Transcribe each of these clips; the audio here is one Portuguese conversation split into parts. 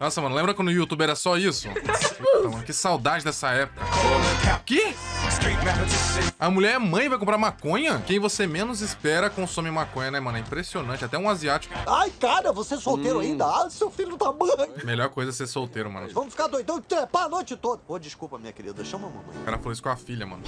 Nossa, mano, lembra quando o YouTube era só isso? Então, que saudade dessa época. Que? A mulher é mãe vai comprar maconha? Quem você menos espera consome maconha, né, mano? É impressionante. Até um asiático. Ai, cara, você é solteiro hum. ainda? Ah, seu filho da mãe. Melhor coisa é ser solteiro, mano. Vamos ficar doidão e trepar a noite toda. Pô, oh, desculpa, minha querida. Chama a mamãe. O cara falou isso com a filha, mano.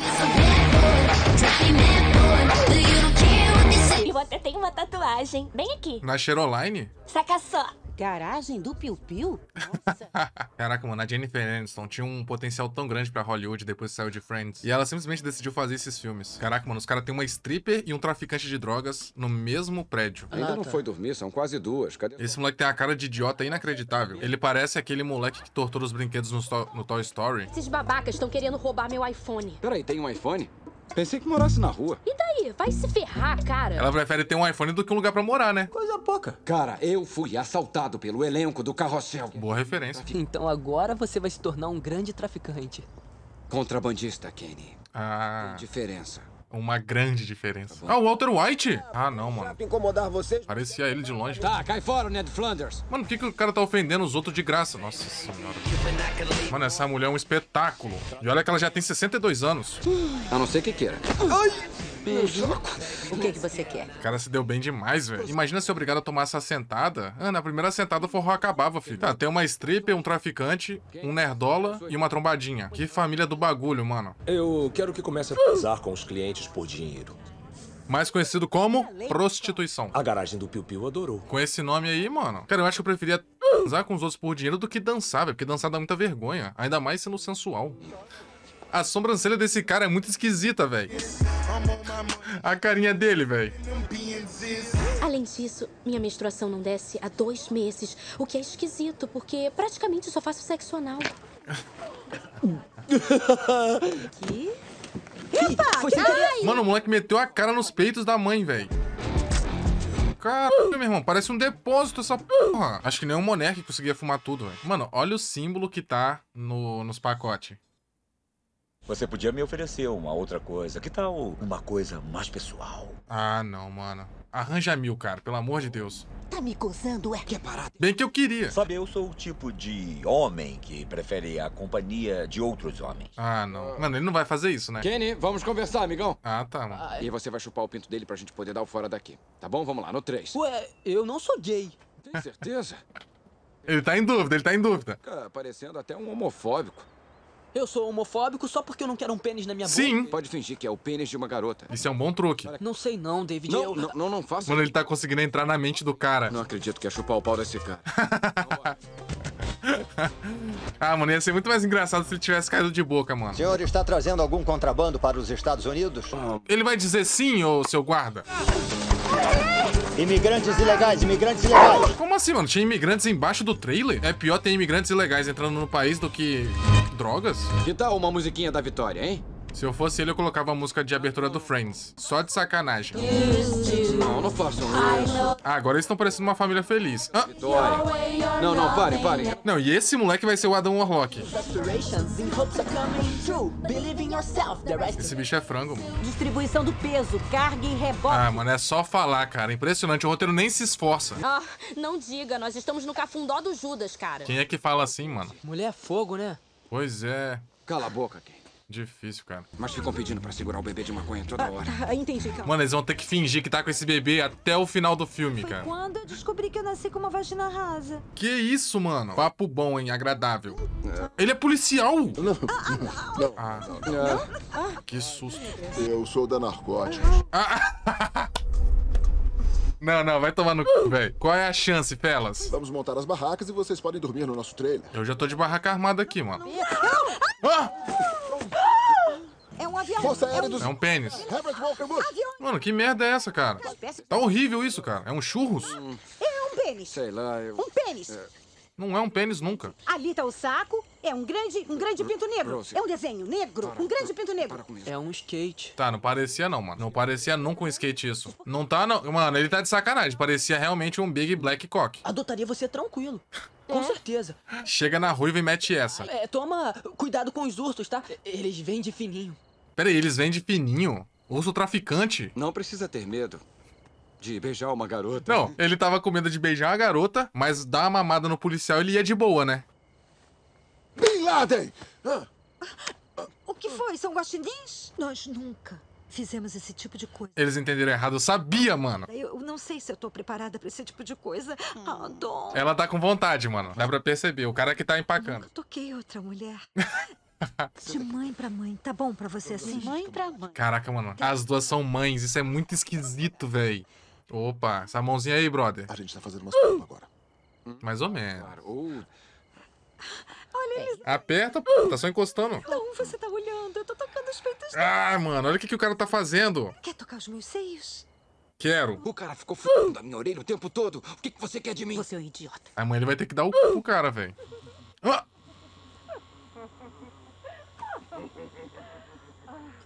Eu até tenho uma tatuagem. Bem aqui. Na Cheroline? Saca só. Garagem do Piu Piu? Nossa. Caraca, mano, a Jennifer Aniston tinha um potencial tão grande pra Hollywood depois que saiu de Friends. E ela simplesmente decidiu fazer esses filmes. Caraca, mano, os caras têm uma stripper e um traficante de drogas no mesmo prédio. Ainda não foi dormir, são quase duas. Cadê Esse moleque tem a cara de idiota inacreditável. Ele parece aquele moleque que tortura os brinquedos no, no Toy Story. Esses babacas estão querendo roubar meu iPhone. Peraí, tem um iPhone? Pensei que morasse na rua. E daí? Vai se ferrar, cara. Ela prefere ter um iPhone do que um lugar pra morar, né? Coisa pouca. Cara, eu fui assaltado pelo elenco do carrossel. Boa referência. Então agora você vai se tornar um grande traficante. Contrabandista, Kenny. Ah. Tem diferença uma grande diferença. Tá ah, o Walter White? Ah, não, mano. incomodar vocês. Parecia ele de longe. Tá, cai fora, Ned Flanders. Mano, por que, que o cara tá ofendendo os outros de graça? Nossa senhora. Mano, essa mulher é um espetáculo. E olha que ela já tem 62 anos. A não ser que queira. Ai! Beijo. O que, que você quer? O cara se deu bem demais, velho. Imagina ser obrigado a tomar essa sentada. Ah, na primeira sentada o forró acabava, filho. Tá, tem uma stripper, um traficante, um nerdola e uma trombadinha. Que família do bagulho, mano. Eu quero que comece a casar com os clientes por dinheiro mais conhecido como prostituição. A garagem do Piu Piu adorou. Com esse nome aí, mano. Cara, eu acho que eu preferia dançar com os outros por dinheiro do que dançar, velho. Porque dançar dá muita vergonha. Ainda mais sendo sensual. A sobrancelha desse cara é muito esquisita, velho. A carinha dele, velho. Além disso, minha menstruação não desce há dois meses, o que é esquisito, porque praticamente só faço sexo anal. que? Epa! Foi ai! Mano, o moleque meteu a cara nos peitos da mãe, velho. Caralho, meu irmão, parece um depósito essa porra. Acho que nem um monarca conseguia fumar tudo, velho. Mano, olha o símbolo que tá no, nos pacotes. Você podia me oferecer uma outra coisa. Que tal uma coisa mais pessoal? Ah, não, mano. Arranja mil, cara, pelo amor de Deus. Tá me gozando, é? Que parada. Bem que eu queria. Sabe, eu sou o tipo de homem que prefere a companhia de outros homens. Ah, não. Mano, ele não vai fazer isso, né? Kenny, vamos conversar, amigão. Ah, tá, mano. Ah, e você vai chupar o pinto dele pra gente poder dar o fora daqui. Tá bom? Vamos lá, no 3. Ué, eu não sou gay. Tem certeza? ele tá em dúvida, ele tá em dúvida. Cara, parecendo até um homofóbico. Eu sou homofóbico só porque eu não quero um pênis na minha boca. Sim. Pode fingir que é o pênis de uma garota. Isso é um bom truque. Não sei não, David. Não, eu... não, não, não faça. Mano, ele tá conseguindo entrar na mente do cara. Não acredito que é chupar o pau desse cara. ah, mano, ia ser muito mais engraçado se ele tivesse caído de boca, mano. O senhor está trazendo algum contrabando para os Estados Unidos? Ele vai dizer sim, ô seu guarda? Imigrantes ilegais, imigrantes ilegais. Como assim, mano? Tinha imigrantes embaixo do trailer? É pior ter imigrantes ilegais entrando no país do que drogas? Que tal uma musiquinha da vitória, hein? Se eu fosse ele, eu colocava a música de abertura do Friends. Só de sacanagem. Não, não façam isso. Ah, agora eles estão parecendo uma família feliz. Ah. Não, não, pare, pare. Não, e esse moleque vai ser o Adam Warlock. Esse bicho é frango, mano. Distribuição do peso, carga e rebote. Ah, mano, é só falar, cara. Impressionante. O roteiro nem se esforça. Ah, não diga. Nós estamos no cafundó do Judas, cara. Quem é que fala assim, mano? Mulher é fogo, né? Pois é. Cala a boca, aqui. Difícil, cara. Mas ficam pedindo pra segurar o bebê de maconha toda ah, hora. Ah, entendi, Mano, eles vão ter que fingir que tá com esse bebê até o final do filme, Foi cara. quando eu descobri que eu nasci com uma vagina rasa. Que isso, mano? Papo bom, hein? Agradável. Ele é policial? Não. Ah, ah, ah, não. Ah, não. Que susto. Eu sou da Narcóticos. Ah. Não, não, vai tomar no c, velho. Qual é a chance, Pelas? Vamos montar as barracas e vocês podem dormir no nosso trailer. Eu já tô de barraca armada aqui, mano. Ah! Força Aérea é dos... É um pênis. Mano, que merda é essa, cara? Tá horrível isso, cara. É um churros? Hum. É um pênis. Sei lá, eu... Um pênis. É. Não é um pênis nunca. Ali tá o saco. É um grande, um grande pinto negro. É um desenho negro. Para, um grande pinto negro. É um skate. Tá, não parecia não, mano. Não parecia nunca um skate isso. Não tá não. Mano, ele tá de sacanagem. Parecia realmente um big black cock. Adotaria você tranquilo. É? Com certeza. Chega na ruiva e mete essa. É, toma cuidado com os ursos, tá? Eles vêm de fininho. Peraí, eles vendem fininho? Ouço o traficante? Não precisa ter medo de beijar uma garota. Não, ele tava com medo de beijar a garota, mas dar uma mamada no policial ele ia de boa, né? Bin Laden! Ah! O que foi? São guaxinins? Nós nunca fizemos esse tipo de coisa. Eles entenderam errado, eu sabia, mano. Eu não sei se eu tô preparada pra esse tipo de coisa. Hum. Ah, Dom. Ela tá com vontade, mano. Dá pra perceber, o cara que tá empacando. Eu nunca toquei outra mulher. De mãe pra mãe, tá bom pra você assim? De mãe pra mãe. Caraca, mano, as duas são mães, isso é muito esquisito, velho. Opa, essa mãozinha aí, brother. A gente tá fazendo umas uh! agora. Mais ou menos. Olha eles. Aperta, pô, tá só encostando. Não, você tá olhando, eu tô tocando os peitos dele. Ah, mano, olha o que, que o cara tá fazendo. Quer tocar os meus seios? Quero. O cara ficou furando a minha orelha o tempo todo. O que, que você quer de mim? Você é um idiota. mãe ele vai ter que dar o cu cara, velho. Ah!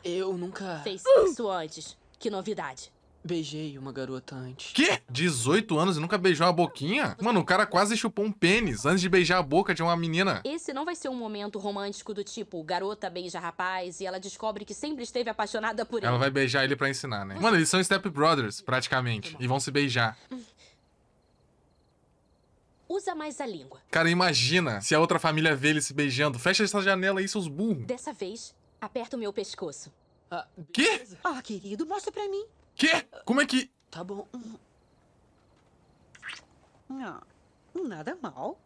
Eu nunca. Fez isso antes. Que novidade. Beijei uma garota antes. Que? 18 anos e nunca beijou uma boquinha? Mano, o cara quase chupou um pênis antes de beijar a boca de uma menina. Esse não vai ser um momento romântico do tipo, garota beija rapaz e ela descobre que sempre esteve apaixonada por ele. Ela vai beijar ele pra ensinar, né? Mano, eles são Step Brothers, praticamente. Tá e vão se beijar. Usa mais a língua. Cara, imagina se a outra família vê ele se beijando. Fecha essa janela aí, seus burros. Dessa vez, Aperta o meu pescoço. Ah, que? Ah, querido, mostra pra mim. Que? Como é que... Tá bom. Não, hum. ah, hum, nada mal.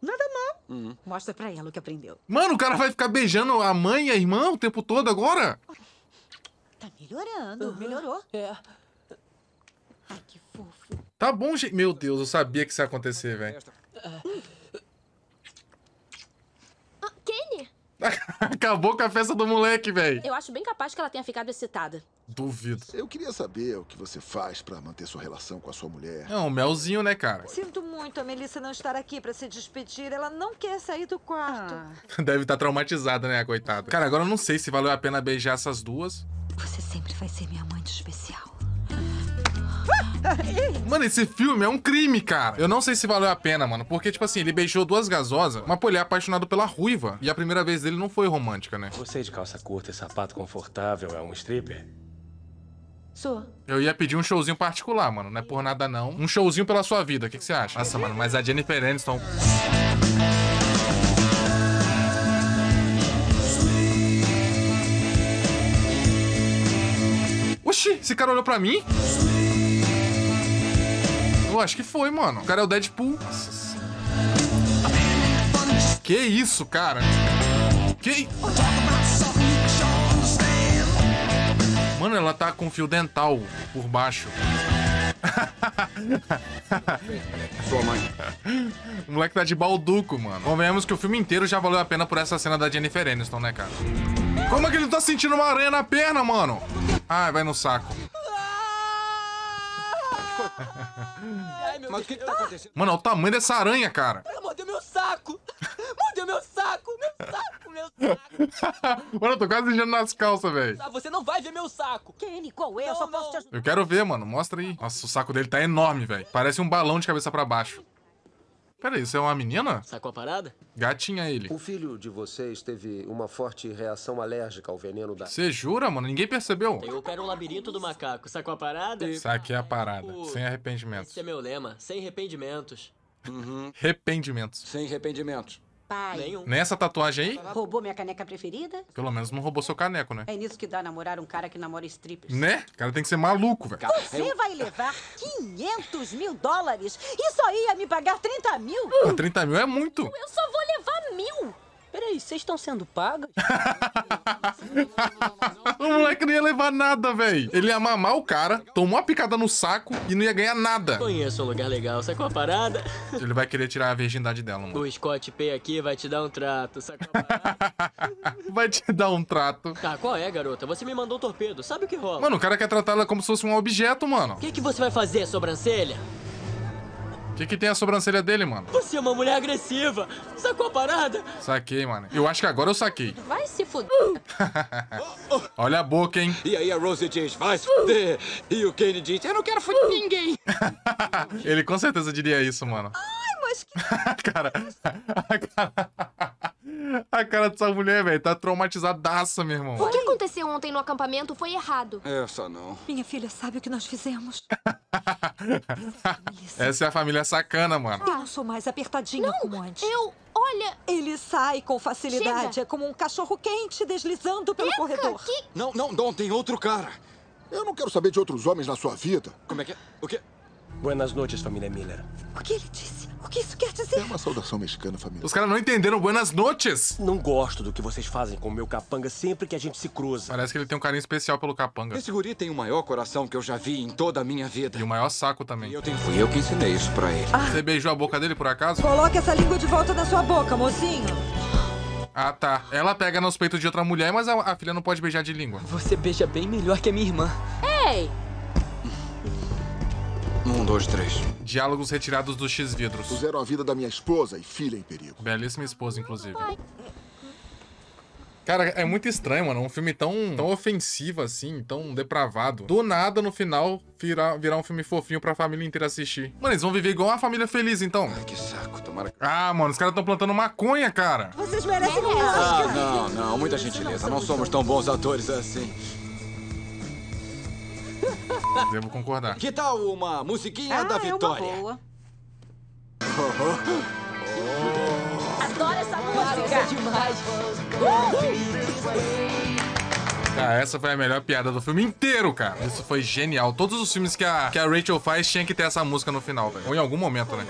Nada mal. Uhum. Mostra pra ela o que aprendeu. Mano, o cara vai ficar beijando a mãe e a irmã o tempo todo agora? Tá melhorando, uhum. melhorou. É. Ai, que fofo. Tá bom, gente. Meu Deus, eu sabia que isso ia acontecer, velho. Ah. Acabou com a festa do moleque, velho. Eu acho bem capaz que ela tenha ficado excitada. Duvido. Eu queria saber o que você faz pra manter sua relação com a sua mulher. É um melzinho, né, cara? Sinto muito a Melissa não estar aqui pra se despedir. Ela não quer sair do quarto. Ah. Deve estar tá traumatizada, né, coitada. Cara, agora eu não sei se valeu a pena beijar essas duas. Você sempre vai ser minha amante especial. Mano, esse filme é um crime, cara. Eu não sei se valeu a pena, mano. Porque, tipo assim, ele beijou duas gasosas, mas, pô, ele é apaixonado pela ruiva. E a primeira vez dele não foi romântica, né? Você é de calça curta e sapato confortável é um stripper? Sou. Eu ia pedir um showzinho particular, mano. Não é por nada, não. Um showzinho pela sua vida. O que, que você acha? Nossa, mano, mas a Jennifer Aniston... Oxi, esse cara olhou pra mim? Eu acho que foi, mano. O cara é o Deadpool. Nossa Que isso, cara? Que. Mano, ela tá com fio dental por baixo. Sua mãe. o moleque tá de balduco, mano. Convenhamos que o filme inteiro já valeu a pena por essa cena da Jennifer Aniston, né, cara? Como é que ele tá sentindo uma aranha na perna, mano? Ai, vai no saco. Ai, Mas o que, que tá acontecendo? Mano, olha o tamanho dessa aranha, cara. Ela mordeu meu saco! Mordeu meu saco! Meu saco, meu saco! mano, eu tô quase mijando nas calças, velho. você não vai ver meu saco! Kenny, qual é? Não, eu só não. posso te ajudar. Eu quero ver, mano. Mostra aí. Nossa, o saco dele tá enorme, velho. Parece um balão de cabeça pra baixo. Peraí, isso é uma menina? Sacou a parada? Gatinha ele. O filho de vocês teve uma forte reação alérgica ao veneno da... Você jura, mano? Ninguém percebeu? Eu quero o um labirinto do macaco. Sacou a parada? Saquei é a parada. Pô, sem arrependimentos. Esse é meu lema. Sem arrependimentos. Uhum. Rependimentos. Sem arrependimentos. Pai. Nenhum. Nessa tatuagem aí? Roubou minha caneca preferida? Pelo menos não roubou seu caneco, né? É nisso que dá namorar um cara que namora strippers. Né? O cara tem que ser maluco, velho. Você vai levar 500 mil dólares e só ia me pagar 30 mil? Pô, 30 mil é muito. Eu só vou levar mil. Peraí, vocês estão sendo pagos? O moleque não ia levar nada, velho. Ele ia mamar o cara, tomou a picada no saco e não ia ganhar nada. Conheço um lugar legal, sacou é a parada? Ele vai querer tirar a virgindade dela, mano. O Scott P aqui vai te dar um trato, sacou é a parada? vai te dar um trato. Tá, qual é, garota? Você me mandou um torpedo, sabe o que rola? Mano, o cara quer tratar ela como se fosse um objeto, mano. O que, é que você vai fazer, sobrancelha? O que, que tem a sobrancelha dele, mano? Você é uma mulher agressiva. Sacou a parada? Saquei, mano. Eu acho que agora eu saquei. Vai se fuder. Olha a boca, hein? E aí a Rose diz, vai se fuder. E o Kane diz, eu não quero fuder uh. ninguém. Ele com certeza diria isso, mano. Ai, mas que... cara... cara... A cara dessa mulher, velho, tá traumatizadaça, meu irmão. O que aconteceu ontem no acampamento foi errado. Essa é, não. Minha filha sabe o que nós fizemos. Essa é a família sacana, mano. Eu não sou mais apertadinha não, como antes. Eu, olha. Ele sai com facilidade. Chega. É como um cachorro quente deslizando pelo Eca, corredor. Que... Não, não, Dom, tem outro cara. Eu não quero saber de outros homens na sua vida. Como é que é? O quê? Buenas noites, família Miller. O que ele disse? O que isso quer dizer? É uma saudação mexicana, família. Os caras não entenderam buenas noites. Não gosto do que vocês fazem com o meu capanga sempre que a gente se cruza. Parece que ele tem um carinho especial pelo capanga. Esse guri tem o maior coração que eu já vi em toda a minha vida. E o maior saco também. E eu tenho... Fui eu que ensinei isso pra ele. Ah. Você beijou a boca dele, por acaso? Coloque essa língua de volta na sua boca, mocinho. Ah, tá. Ela pega nos peitos de outra mulher, mas a, a filha não pode beijar de língua. Você beija bem melhor que a minha irmã. Ei! Um, dois, três. Diálogos retirados dos X-Vidros. Puseram a vida da minha esposa e filha em perigo. Belíssima esposa, inclusive. Cara, é muito estranho, mano. Um filme tão, tão ofensivo, assim, tão depravado. Do nada, no final, virar, virar um filme fofinho pra família inteira assistir. Mano, eles vão viver igual uma família feliz, então. Ai, que saco, tomara... Ah, mano, os caras estão plantando maconha, cara. Vocês merecem um Ah, não, não. Muita gentileza. Não somos tão bons atores assim. Devo concordar. Que tal uma musiquinha ah, da Vitória? É uma boa. Adoro essa música! É demais! Cara, essa foi a melhor piada do filme inteiro, cara. Isso foi genial. Todos os filmes que a, que a Rachel faz tinha que ter essa música no final, velho. Ou em algum momento, né?